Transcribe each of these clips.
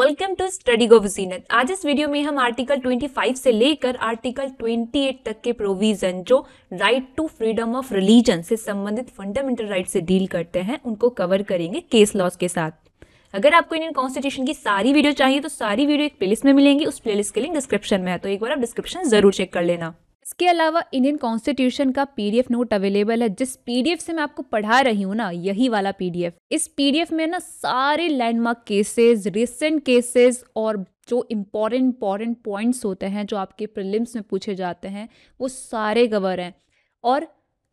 welcome to study गो आज इस video में हम आर्टिकल 25 से लेकर आर्टिकल 28 तक के प्रोविजन जो right to freedom of religion से संबंधित फंडामेंटल राइट से डील करते हैं उनको कवर करेंगे केस लॉस के साथ अगर आपको इंडियन कॉन्स्टिट्यूशन की सारी वीडियो चाहिए तो सारी वीडियो एक प्लेलिस्ट में मिलेंगी उस प्लेलिस्ट के लिंक डिस्क्रिप्शन में है तो एक बार आप डिस्क्रिप्शन जरूर चेक कर लेना इसके अलावा इंडियन कॉन्स्टिट्यूशन का पीडीएफ नोट अवेलेबल है जिस पीडीएफ से मैं आपको पढ़ा रही हूँ ना यही वाला पीडीएफ इस पीडीएफ में ना सारे लैंडमार्क केसेस रिसेंट केसेस और जो इम्पॉर्टेंट इम्पॉर्टेंट पॉइंट्स होते हैं जो आपके प्रिलिम्स में पूछे जाते हैं वो सारे कवर हैं और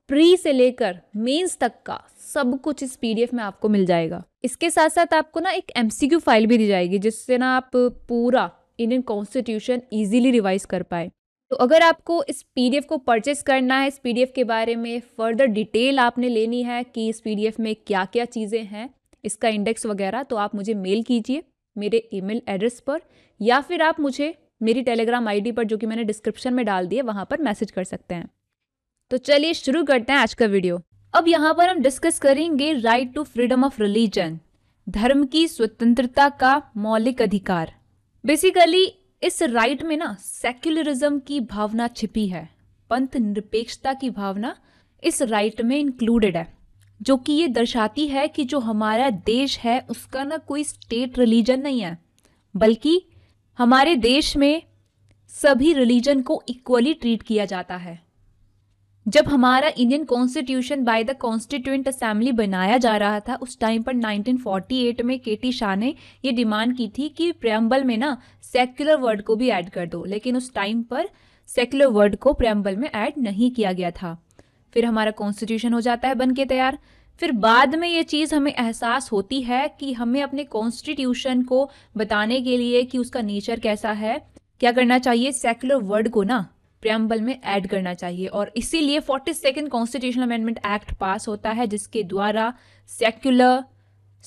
प्री से लेकर मेंस तक का सब कुछ इस पीडीएफ में आपको मिल जाएगा इसके साथ साथ आपको ना एक एमसीक्यू फाइल भी दी जाएगी जिससे ना आप पूरा इंडियन कॉन्स्टिट्यूशन ईजिली रिवाइज कर पाए तो अगर आपको इस पीडीएफ को परचेस करना है इस पीडीएफ के बारे में फर्दर डिटेल आपने लेनी है कि इस पीडीएफ में क्या क्या चीज़ें हैं इसका इंडेक्स वगैरह तो आप मुझे मेल कीजिए मेरे ईमेल एड्रेस पर या फिर आप मुझे मेरी टेलीग्राम आईडी पर जो कि मैंने डिस्क्रिप्शन में डाल दिए वहाँ पर मैसेज कर सकते हैं तो चलिए शुरू करते हैं आज का वीडियो अब यहाँ पर हम डिस्कस करेंगे right to freedom of religion धर्म की स्वतंत्रता का मौलिक अधिकार बेसिकली इस राइट में ना सेक्युलरिज्म की भावना छिपी है पंथ निरपेक्षता की भावना इस राइट में इंक्लूडेड है जो कि ये दर्शाती है कि जो हमारा देश है उसका ना कोई स्टेट रिलीजन नहीं है बल्कि हमारे देश में सभी रिलीजन को इक्वली ट्रीट किया जाता है जब हमारा Indian constitution by the constituent assembly बनाया जा रहा था उस टाइम पर 1948 में के टी शाह ने ये डिमांड की थी कि प्रियम्बल में ना सेक्युलर वर्ड को भी ऐड कर दो लेकिन उस टाइम पर सेक्युलर वर्ड को प्रियम्बल में ऐड नहीं किया गया था फिर हमारा कॉन्स्टिट्यूशन हो जाता है बन के तैयार फिर बाद में ये चीज़ हमें एहसास होती है कि हमें अपने कॉन्स्टिट्यूशन को बताने के लिए कि उसका नेचर कैसा है क्या करना चाहिए सेक्युलर वर्ड को ना प्रियम्बल में ऐड करना चाहिए और इसीलिए forty second constitution amendment act pass होता है जिसके द्वारा सेक्युलर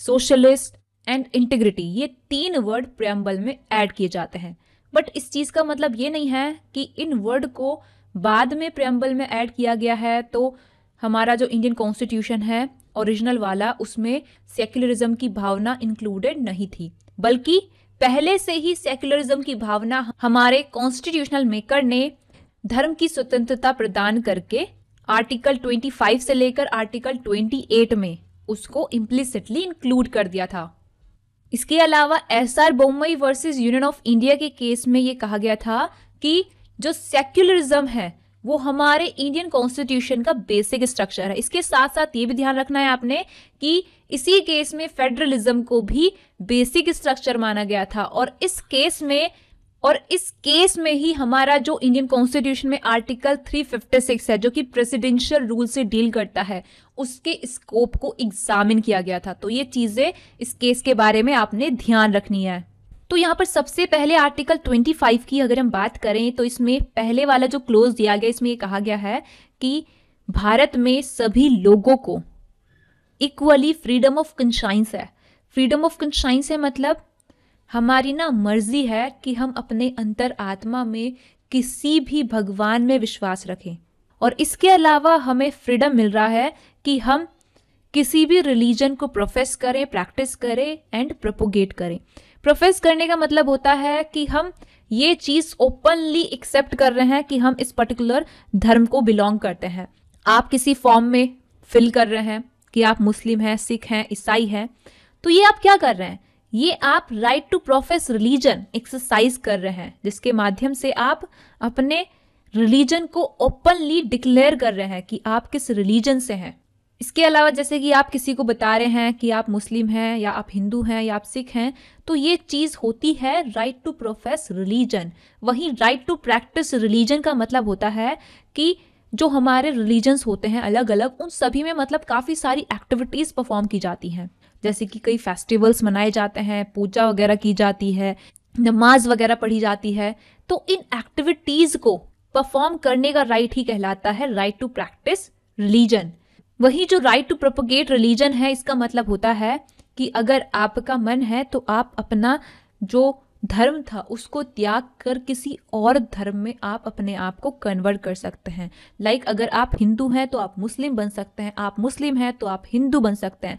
सोशलिस्ट एंड इंटीग्रिटी ये तीन वर्ड प्रियम्बल में ऐड किए जाते हैं बट इस चीज़ का मतलब ये नहीं है कि इन वर्ड को बाद में प्रियम्बल में ऐड किया गया है तो हमारा जो इंडियन कॉन्स्टिट्यूशन है ओरिजिनल वाला उसमें सेक्युलरिज्म की भावना इंक्लूडेड नहीं थी बल्कि पहले से ही सेक्युलरिज्म की भावना हमारे कॉन्स्टिट्यूशनल मेकर ने धर्म की स्वतंत्रता प्रदान करके आर्टिकल 25 से लेकर आर्टिकल 28 में उसको इम्प्लिसिटली इंक्लूड कर दिया था इसके अलावा S R Bommai versus Union of India के केस में ये कहा गया था कि जो सेक्युलरिज्म है वो हमारे इंडियन कॉन्स्टिट्यूशन का बेसिक स्ट्रक्चर है इसके साथ साथ ये भी ध्यान रखना है आपने कि इसी केस में फेडरलिज्म को भी बेसिक स्ट्रक्चर माना गया था और इस केस में और इस केस में ही हमारा जो इंडियन कॉन्स्टिट्यूशन में आर्टिकल 356 है जो कि प्रेसिडेंशियल रूल से डील करता है उसके स्कोप को एग्जामिन किया गया था तो ये चीज़ें इस केस के बारे में आपने ध्यान रखनी है तो यहाँ पर सबसे पहले आर्टिकल 25 की अगर हम बात करें तो इसमें पहले वाला जो क्लोज दिया गया इसमें ये कहा गया है कि भारत में सभी लोगों को इक्वली फ्रीडम ऑफ कंशाइंस है फ्रीडम ऑफ कंशाइंस है मतलब हमारी ना मर्जी है कि हम अपने अंतर आत्मा में किसी भी भगवान में विश्वास रखें और इसके अलावा हमें फ्रीडम मिल रहा है कि हम किसी भी रिलीजन को प्रोफेस करें प्रैक्टिस करें एंड प्रोपोगेट करें प्रोफेस करने का मतलब होता है कि हम ये चीज़ ओपनली एक्सेप्ट कर रहे हैं कि हम इस पर्टिकुलर धर्म को बिलोंग करते हैं आप किसी फॉर्म में फिल कर रहे हैं कि आप मुस्लिम हैं सिख हैं ईसाई हैं तो ये आप क्या कर रहे हैं ये आप right to profess religion exercise कर रहे हैं जिसके माध्यम से आप अपने रिलीजन को ओपनली डिक्लेयर कर रहे हैं कि आप किस रिलीजन से हैं इसके अलावा जैसे कि आप किसी को बता रहे हैं कि आप मुस्लिम हैं या आप हिंदू हैं या आप सिख हैं तो ये चीज़ होती है राइट टू प्रोफेस रिलीजन वहीं राइट टू प्रैक्टिस रिलीजन का मतलब होता है कि जो हमारे रिलीजन्स होते हैं अलग अलग उन सभी में मतलब काफ़ी सारी एक्टिविटीज़ परफॉर्म की जाती हैं जैसे कि कई फेस्टिवल्स मनाए जाते हैं पूजा वगैरह की जाती है नमाज वगैरह पढ़ी जाती है तो इन एक्टिविटीज़ को परफॉर्म करने का राइट ही कहलाता है राइट टू प्रैक्टिस रिलीजन वही जो राइट टू प्रोपोगेट रिलीजन है इसका मतलब होता है कि अगर आपका मन है तो आप अपना जो धर्म था उसको त्याग कर किसी और धर्म में आप अपने आप को कन्वर्ट कर सकते हैं लाइक like अगर आप हिंदू हैं तो आप मुस्लिम बन सकते हैं आप मुस्लिम हैं तो आप हिंदू बन सकते हैं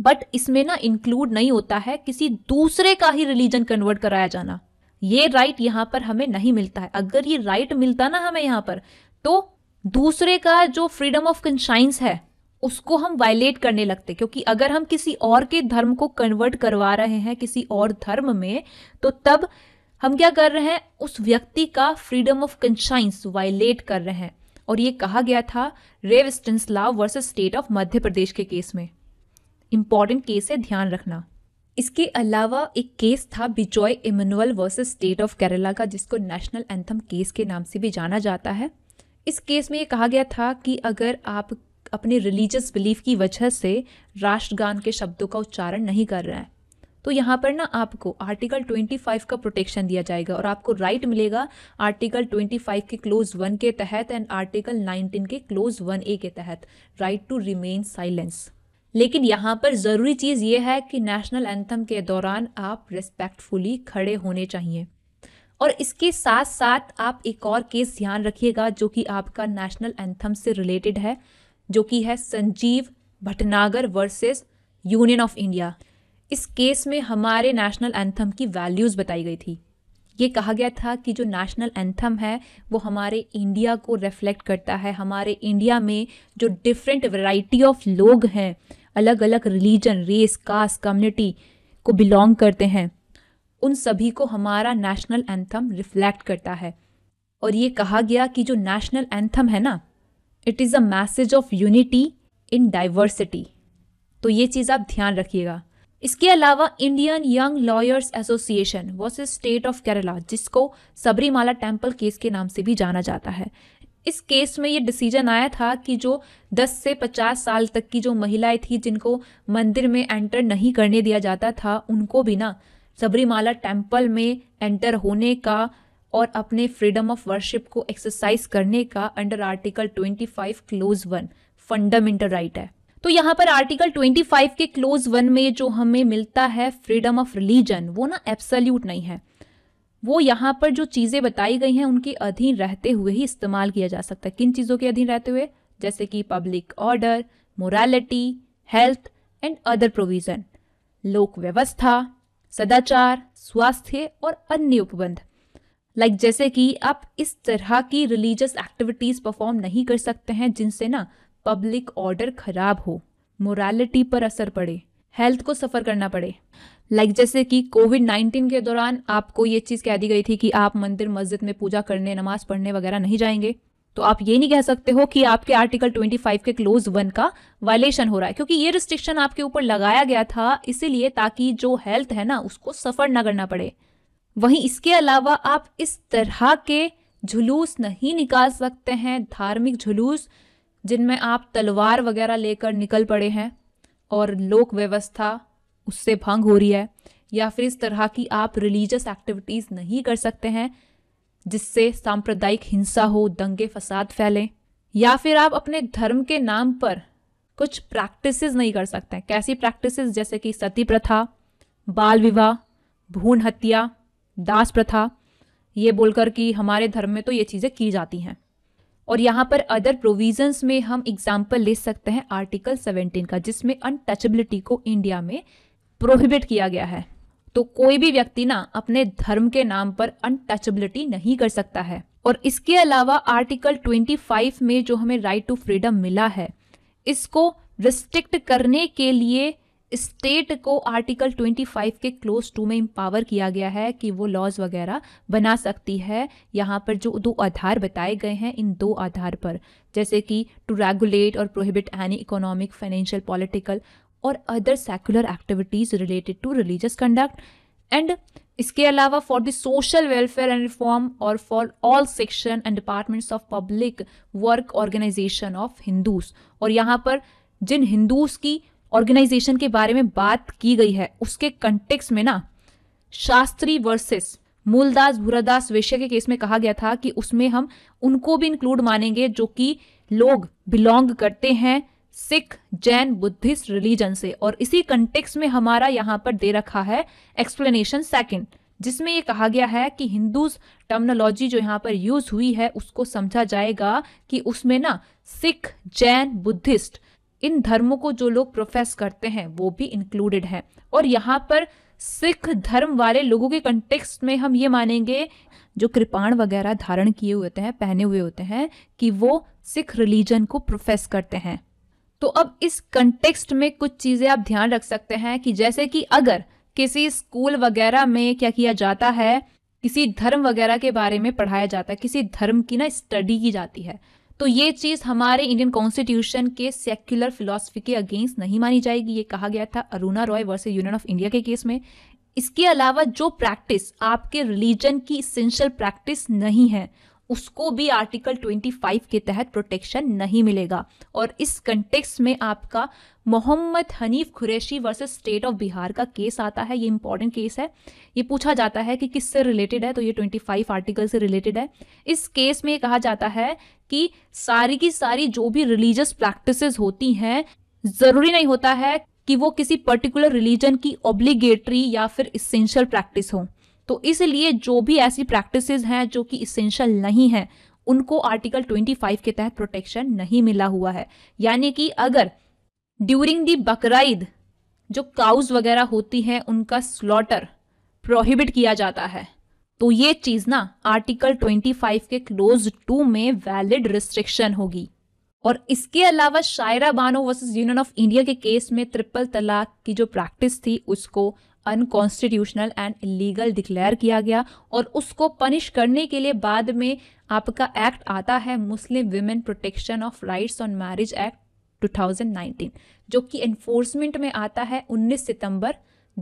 बट इसमें ना इंक्लूड नहीं होता है किसी दूसरे का ही रिलीजन कन्वर्ट कराया जाना ये राइट यहाँ पर हमें नहीं मिलता है अगर ये राइट मिलता ना हमें यहाँ पर तो दूसरे का जो फ्रीडम ऑफ कंशाइंस है उसको हम वायलेट करने लगते क्योंकि अगर हम किसी और के धर्म को कन्वर्ट करवा रहे हैं किसी और धर्म में तो तब हम क्या कर रहे हैं उस व्यक्ति का फ्रीडम ऑफ कंशाइंस वायलेट कर रहे हैं और ये कहा गया था Rev Stanislaus versus State of Madhya Pradesh के केस में इम्पॉर्टेंट केस है ध्यान रखना इसके अलावा एक केस था Bijoe Emmanuel versus State of Kerala का जिसको नेशनल एंथम केस के नाम से भी जाना जाता है इस केस में ये कहा गया था कि अगर आप अपने रिलीजियस बिलीफ की वजह से राष्ट्रगान के शब्दों का उच्चारण नहीं कर रहे हैं तो यहाँ पर ना आपको आर्टिकल 25 का प्रोटेक्शन दिया जाएगा और आपको राइट मिलेगा आर्टिकल 25 के क्लोज वन के तहत एंड आर्टिकल 19 के क्लोज वन ए के तहत राइट टू रिमेन साइलेंस लेकिन यहाँ पर ज़रूरी चीज़ ये है कि नेशनल एंथम के दौरान आप रिस्पेक्टफुली खड़े होने चाहिए और इसके साथ साथ आप एक और केस ध्यान रखिएगा जो कि आपका नेशनल एंथम से रिलेटेड है जो कि है Sanjeev Bhatnagar versus Union of India इस केस में हमारे नेशनल एंथम की वैल्यूज़ बताई गई थी ये कहा गया था कि जो नेशनल एंथम है वो हमारे इंडिया को रिफ्लेक्ट करता है हमारे इंडिया में जो डिफरेंट वैरायटी ऑफ लोग हैं अलग अलग रिलीजन रेस कास्ट कम्युनिटी को बिलोंग करते हैं उन सभी को हमारा नेशनल एंथम रिफ्लेक्ट करता है और ये कहा गया कि जो नेशनल एंथम है ना it is a message of unity in diversity तो ये चीज़ आप ध्यान रखिएगा इसके अलावा Indian young lawyers association was a state of Kerala जिसको सबरीमाला टेम्पल केस के नाम से भी जाना जाता है इस केस में ये डिसीजन आया था कि जो 10 से 50 साल तक की जो महिलाएं थी जिनको मंदिर में एंटर नहीं करने दिया जाता था उनको भी ना सबरीमाला टेम्पल में एंटर होने का और अपने फ्रीडम ऑफ वर्शिप को एक्सरसाइज करने का under article 25 clause one fundamental right है तो यहाँ पर आर्टिकल 25 के क्लोज वन में जो हमें मिलता है फ्रीडम ऑफ रिलीजन वो ना एब्सोल्यूट नहीं है वो यहाँ पर जो चीज़ें बताई गई हैं उनके अधीन रहते हुए ही इस्तेमाल किया जा सकता है किन चीज़ों के अधीन रहते हुए जैसे कि public order morality health and other provision लोक व्यवस्था सदाचार स्वास्थ्य और अन्य उपबंध लाइक like जैसे कि आप इस तरह की रिलीजियस एक्टिविटीज़ परफॉर्म नहीं कर सकते हैं जिनसे ना पब्लिक ऑर्डर खराब हो मोरालिटी पर असर पड़े हेल्थ को सफ़र करना पड़े लाइक like जैसे कि कोविड नाइन्टीन के दौरान आपको ये चीज़ कह दी गई थी कि आप मंदिर मस्जिद में पूजा करने नमाज पढ़ने वगैरह नहीं जाएंगे तो आप ये नहीं कह सकते हो कि आपके आर्टिकल 25 के क्लोज वन का वायलेशन हो रहा है क्योंकि ये रिस्ट्रिक्शन आपके ऊपर लगाया गया था इसीलिए ताकि जो हेल्थ है ना उसको सफ़र ना करना पड़े वहीं इसके अलावा आप इस तरह के जुलूस नहीं निकाल सकते हैं धार्मिक जुलूस जिनमें आप तलवार वगैरह लेकर निकल पड़े हैं और लोक व्यवस्था उससे भंग हो रही है या फिर इस तरह की आप रिलीजियस एक्टिविटीज़ नहीं कर सकते हैं जिससे सांप्रदायिक हिंसा हो दंगे फसाद फैलें या फिर आप अपने धर्म के नाम पर कुछ प्रैक्टिस नहीं कर सकते हैं कैसी प्रैक्टिस जैसे कि सती प्रथा बाल विवाह भूण हत्या दास प्रथा ये बोलकर कि हमारे धर्म में तो ये चीज़ें की जाती हैं और यहाँ पर अदर प्रोविजंस में हम एग्जाम्पल ले सकते हैं आर्टिकल 17 का जिसमें अनटचबिलिटी को इंडिया में प्रोहिबिट किया गया है तो कोई भी व्यक्ति ना अपने धर्म के नाम पर अनटचबिलिटी नहीं कर सकता है और इसके अलावा आर्टिकल 25 में जो हमें राइट टू फ्रीडम मिला है इसको रिस्ट्रिक्ट करने के लिए स्टेट को आर्टिकल 25 के क्लोज टू में इम्पावर किया गया है कि वो लॉज वगैरह बना सकती है यहाँ पर जो दो आधार बताए गए हैं इन दो आधार पर जैसे कि टू रेगुलेट और prohibit any economic financial political और other secular activities related to religious conduct and इसके अलावा for the social welfare and reform और for all section and departments of public work organisation of Hindus और यहाँ पर जिन Hindus की organisation के बारे में बात की गई है उसके कंटेक्स में ना शास्त्री वर्सेस मूलदास भूरादास वैश्य के केस में कहा गया था कि उसमें हम उनको भी इंक्लूड मानेंगे जो कि लोग बिलोंग करते हैं सिख जैन बुद्धिस्ट रिलीजन से और इसी कंटेक्स में हमारा यहाँ पर दे रखा है एक्सप्लेनेशन सेकंड जिसमें ये कहा गया है कि हिंदूज टर्मनोलॉजी जो यहाँ पर यूज हुई है उसको समझा जाएगा कि उसमें ना सिख जैन बुद्धिस्ट इन धर्मों को जो लोग प्रोफेस करते हैं वो भी इंक्लूडेड है और यहाँ पर सिख धर्म वाले लोगों के कंटेक्स्ट में हम ये मानेंगे जो कृपाण वगैरह धारण किए हुए होते हैं पहने हुए होते हैं कि वो सिख रिलीजन को प्रोफेस करते हैं तो अब इस कंटेक्स्ट में कुछ चीज़ें आप ध्यान रख सकते हैं कि जैसे कि अगर किसी स्कूल वगैरह में क्या किया जाता है किसी धर्म वगैरह के बारे में पढ़ाया जाता है किसी धर्म की ना स्टडी की जाती है तो ये चीज़ हमारे इंडियन कॉन्स्टिट्यूशन के सेक्युलर फिलोसफी के अगेंस्ट नहीं मानी जाएगी ये कहा गया था Aruna Roy versus Union of India के केस में इसके अलावा जो प्रैक्टिस आपके रिलीजन की इसेंशियल प्रैक्टिस नहीं है उसको भी आर्टिकल 25 के तहत प्रोटेक्शन नहीं मिलेगा और इस कंटेक्स में आपका Mohammad Hanif Qureshi versus State of Bihar का केस आता है ये इंपॉर्टेंट केस है ये पूछा जाता है कि किससे रिलेटेड है तो ये 25 आर्टिकल से रिलेटेड है इस केस में कहा जाता है कि सारी की सारी जो भी रिलीजियस प्रैक्टिस होती हैं ज़रूरी नहीं होता है कि वो किसी पर्टिकुलर रिलीजन की ऑब्लिगेटरी या फिर इसेंशियल प्रैक्टिस हो तो इसलिए जो भी ऐसी प्रैक्टिसेस हैं जो कि इसेंशियल नहीं हैं उनको आर्टिकल 25 के तहत प्रोटेक्शन नहीं मिला हुआ है यानी कि अगर ड्यूरिंग दी बकराईद जो काउज वगैरह होती हैं उनका स्लॉटर प्रोहिबिट किया जाता है तो ये चीज़ ना आर्टिकल 25 के क्लोज टू में वैलिड रिस्ट्रिक्शन होगी और इसके अलावा Shayara Bano versus Union of India के केस में ट्रिपल तलाक की जो प्रैक्टिस थी उसको अनकॉन्स्टिट्यूशनल एंड लीगल डिक्लेयर किया गया और उसको पनिश करने के लिए बाद में आपका एक्ट आता है Muslim women protection of rights on marriage act 2019 जो कि एनफोर्समेंट में आता है 19 सितंबर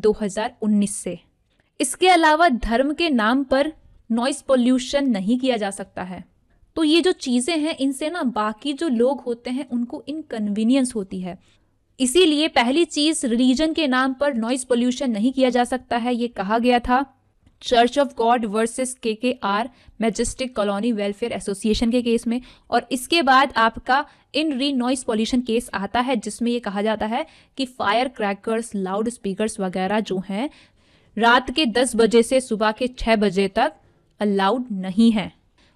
2019 से इसके अलावा धर्म के नाम पर नॉइस पोल्यूशन नहीं किया जा सकता है तो ये जो चीज़ें हैं इनसे ना बाकी जो लोग होते हैं उनको इनकन्वीनियंस होती है इसीलिए पहली चीज़ रिलीजन के नाम पर नॉइस पोल्यूशन नहीं किया जा सकता है ये कहा गया था church of God versus K K R Majestic Colony Welfare Association के केस में और इसके बाद आपका इन री नॉइस पॉल्यूशन केस आता है जिसमें ये कहा जाता है कि फायर क्रैकर्स लाउड स्पीकर्स वगैरह जो हैं रात के 10 बजे से सुबह के 6 बजे तक अलाउड नहीं है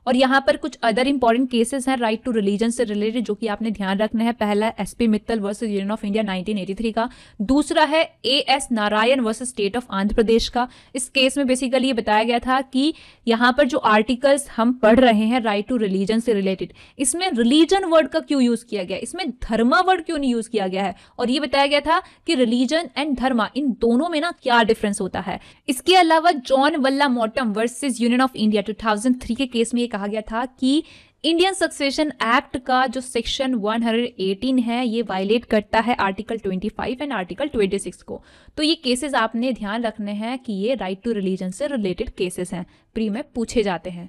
और यहाँ पर कुछ अदर इंपॉर्टेंट केसेस हैं राइट टू रिलीजन से रिलेटेड जो कि आपने ध्यान रखना है पहला S P Mittal versus Union of India 1983 का दूसरा है A S Narayan versus State of Andhra Pradesh का इस केस में बेसिकली ये बताया गया था कि यहाँ पर जो आर्टिकल्स हम पढ़ रहे हैं राइट टू रिलीजन से रिलेटेड इसमें रिलीजन वर्ड का क्यों यूज किया गया इसमें धर्मा वर्ड क्यों नहीं यूज किया गया है और ये बताया गया था कि रिलीजन एंड धर्मा इन दोनों में ना क्या डिफरेंस होता है इसके अलावा John Vallamattom versus Union of India टू के केस में एक कहा गया था कि इंडियन सक्सेशन एक्ट का जो सेक्शन 118 है ये वायलेट करता है आर्टिकल 25 एंड आर्टिकल 26 को तो ये केसेस आपने ध्यान रखने हैं कि ये राइट टू रिलीजन से रिलेटेड केसेस हैं प्री में पूछे जाते हैं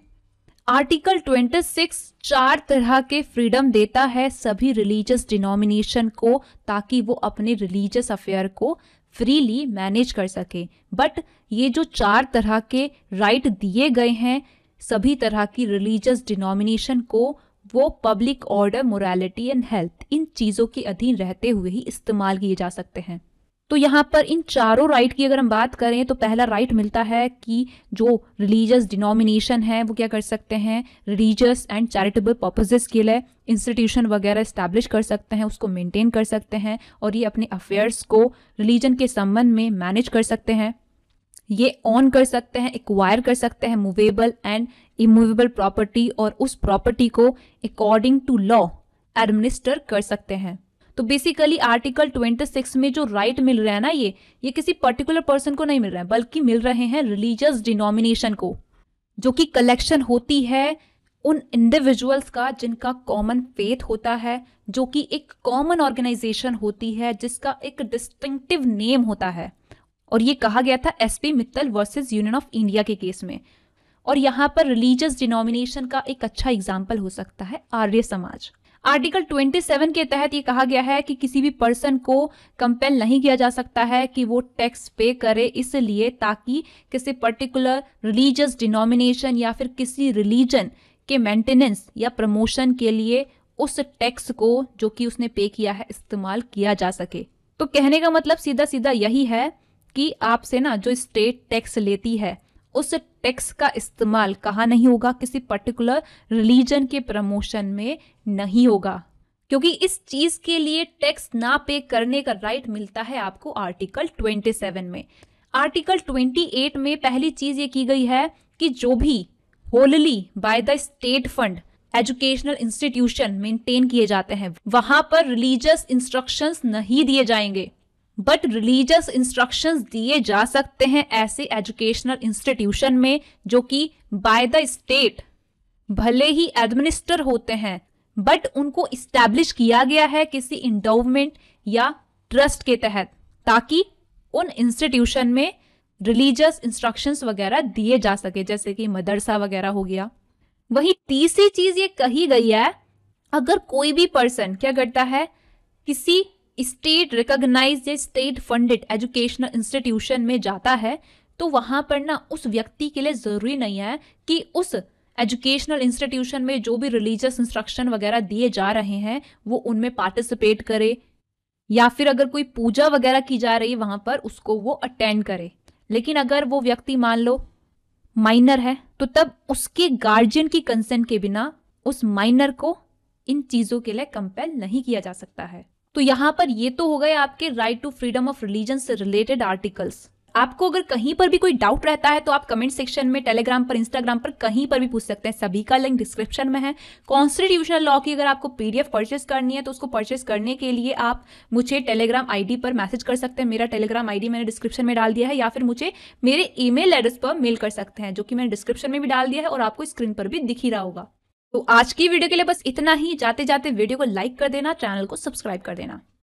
आर्टिकल 26 चार तरह के फ्रीडम देता है सभी रिलीजियस डिनोमिनेशन को ताकि वो अपने रिलीजियस अफेयर को फ्रीली मैनेज कर सके बट ये जो चार तरह के राइट दिए गए हैं सभी तरह की रिलीजियस डिनोमिनेशन को वो public order morality and health इन चीज़ों के अधीन रहते हुए ही इस्तेमाल किए जा सकते हैं तो यहाँ पर इन चारों राइट की अगर हम बात करें तो पहला राइट मिलता है कि जो रिलीजियस डिनोमिनेशन है वो क्या कर सकते हैं रिलीजियस एंड चैरिटेबल पर्पजेज के लिए इंस्टीट्यूशन वगैरह इस्टेब्लिश कर सकते हैं उसको मेंटेन कर सकते हैं और ये अपने अफेयर्स को रिलीजन के संबंध में मैनेज कर सकते हैं ये ऑन कर सकते हैं एक्वायर कर सकते हैं मूवेबल एंड इमूवेबल प्रॉपर्टी और उस प्रॉपर्टी को अकॉर्डिंग टू लॉ एडमिनिस्टर कर सकते हैं तो बेसिकली आर्टिकल 26 में जो राइट right मिल रहा है ना ये ये किसी पर्टिकुलर पर्सन को नहीं मिल रहा है बल्कि मिल रहे हैं रिलीजियस डिनोमिनेशन को जो कि कलेक्शन होती है उन इंडिविजुअल्स का जिनका कॉमन फेथ होता है जो कि एक कॉमन ऑर्गेनाइजेशन होती है जिसका एक डिस्टिंक्टिव नेम होता है और ये कहा गया था S P Mittal versus Union of India के केस में और यहाँ पर रिलीजियस डिनोमिनेशन का एक अच्छा एग्जाम्पल हो सकता है आर्य समाज आर्टिकल 27 के तहत ये कहा गया है कि किसी भी पर्सन को कंपेल नहीं किया जा सकता है कि वो टैक्स पे करे इसलिए ताकि किसी पर्टिकुलर रिलीजियस डिनोमिनेशन या फिर किसी रिलीजन के मेंटेनेंस या प्रमोशन के लिए उस टैक्स को जो कि उसने पे किया है इस्तेमाल किया जा सके तो कहने का मतलब सीधा सीधा यही है कि आपसे ना जो स्टेट टैक्स लेती है उस टैक्स का इस्तेमाल कहाँ नहीं होगा किसी पर्टिकुलर रिलीजन के प्रमोशन में नहीं होगा क्योंकि इस चीज के लिए टैक्स ना पे करने का राइट मिलता है आपको आर्टिकल 27 में आर्टिकल 28 में पहली चीज ये की गई है कि जो भी wholly by the state fund educational institution maintain किए जाते हैं वहां पर रिलीजियस इंस्ट्रक्शंस नहीं दिए जाएंगे बट रिलीजियस इंस्ट्रक्शंस दिए जा सकते हैं ऐसे एजुकेशनल इंस्टीट्यूशन में जो कि बाय द स्टेट भले ही एडमिनिस्टर होते हैं बट उनको इस्टेब्लिश किया गया है किसी इंडोवमेंट या ट्रस्ट के तहत ताकि उन इंस्टीट्यूशन में रिलीजियस इंस्ट्रक्शंस वगैरह दिए जा सके जैसे कि मदरसा वगैरह हो गया वही तीसरी चीज ये कही गई है अगर कोई भी पर्सन क्या करता है किसी स्टेट रिकॉग्नाइज या स्टेट फंडेड एजुकेशनल इंस्टीट्यूशन में जाता है तो वहाँ पर ना उस व्यक्ति के लिए ज़रूरी नहीं है कि उस एजुकेशनल इंस्टीट्यूशन में जो भी रिलीजियस इंस्ट्रक्शन वगैरह दिए जा रहे हैं वो उनमें पार्टिसिपेट करे या फिर अगर कोई पूजा वगैरह की जा रही है वहाँ पर उसको वो अटेंड करे लेकिन अगर वो व्यक्ति मान लो माइनर है तो तब उसके गार्जियन की कंसेंट के बिना उस माइनर को इन चीज़ों के लिए कंपेल नहीं किया जा सकता है तो यहाँ पर ये तो हो गए आपके right to freedom of religion से रिलेटेड आर्टिकल्स आपको अगर कहीं पर भी कोई डाउट रहता है तो आप कमेंट सेक्शन में टेलीग्राम पर इंस्टाग्राम पर कहीं पर भी पूछ सकते हैं सभी का लिंक डिस्क्रिप्शन में है कॉन्स्टिट्यूशनल लॉ की अगर आपको पीडीएफ परचेस करनी है तो उसको परचेस करने के लिए आप मुझे टेलीग्राम आईडी पर मैसेज कर सकते हैं मेरा टेलीग्राम आईडी मैंने डिस्क्रिप्शन में डाल दिया है या फिर मुझे मेरे ईमेल एड्रेस पर मेल कर सकते हैं जो कि मैंने डिस्क्रिप्शन में भी डाल दिया है और आपको स्क्रीन पर भी दिख ही रहा होगा तो आज की वीडियो के लिए बस इतना ही जाते जाते वीडियो को लाइक कर देना चैनल को सब्सक्राइब कर देना